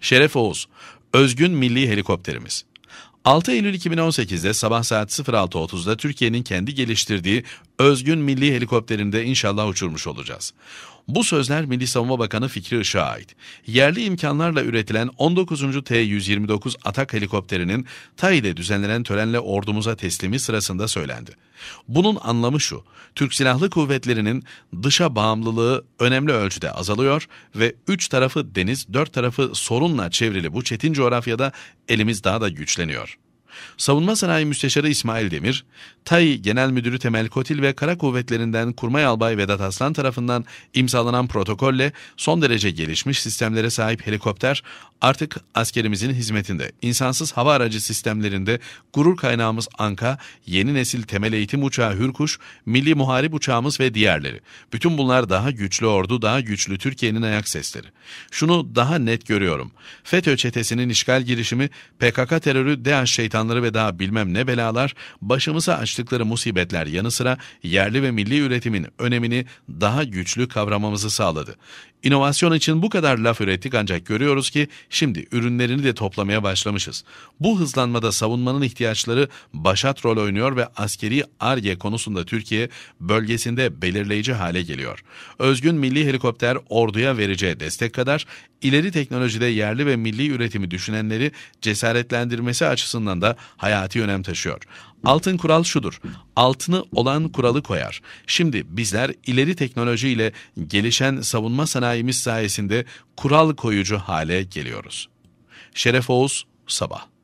Şeref Oğuz, özgün milli helikopterimiz. 6 Eylül 2018'de sabah saat 06.30'da Türkiye'nin kendi geliştirdiği özgün milli helikopterinde inşallah uçurmuş olacağız. Bu sözler Milli Savunma Bakanı Fikri Işık'a ait. Yerli imkanlarla üretilen 19. T-129 atak helikopterinin TAİ'de düzenlenen törenle ordumuza teslimi sırasında söylendi. Bunun anlamı şu, Türk Silahlı Kuvvetleri'nin dışa bağımlılığı önemli ölçüde azalıyor ve üç tarafı deniz, dört tarafı sorunla çevrili bu çetin coğrafyada elimiz daha da güçleniyor. Savunma Sanayi Müsteşarı İsmail Demir, TAY Genel Müdürü Temel Kotil ve Kara Kuvvetlerinden Kurmay Albay Vedat Aslan tarafından imzalanan protokolle son derece gelişmiş sistemlere sahip helikopter artık askerimizin hizmetinde. İnsansız hava aracı sistemlerinde gurur kaynağımız Anka, yeni nesil temel eğitim uçağı Hürkuş, milli muharip uçağımız ve diğerleri. Bütün bunlar daha güçlü ordu, daha güçlü Türkiye'nin ayak sesleri. Şunu daha net görüyorum. FETÖ çetesinin işgal girişimi, PKK terörü, DEAŞ şeytan kalkanları ve daha bilmem ne belalar başımıza açtıkları musibetler yanı sıra yerli ve milli üretimin önemini daha güçlü kavramamızı sağladı. İnovasyon için bu kadar laf ürettik ancak görüyoruz ki şimdi ürünlerini de toplamaya başlamışız. Bu hızlanmada savunmanın ihtiyaçları başat rol oynuyor ve askeri ARGE konusunda Türkiye bölgesinde belirleyici hale geliyor. Özgün milli helikopter orduya vereceği destek kadar ileri teknolojide yerli ve milli üretimi düşünenleri cesaretlendirmesi açısından da hayati önem taşıyor. Altın kural şudur. Altını olan kuralı koyar. Şimdi bizler ileri teknolojiyle gelişen savunma sanayimiz sayesinde kural koyucu hale geliyoruz. Şeref Oğuz Sabah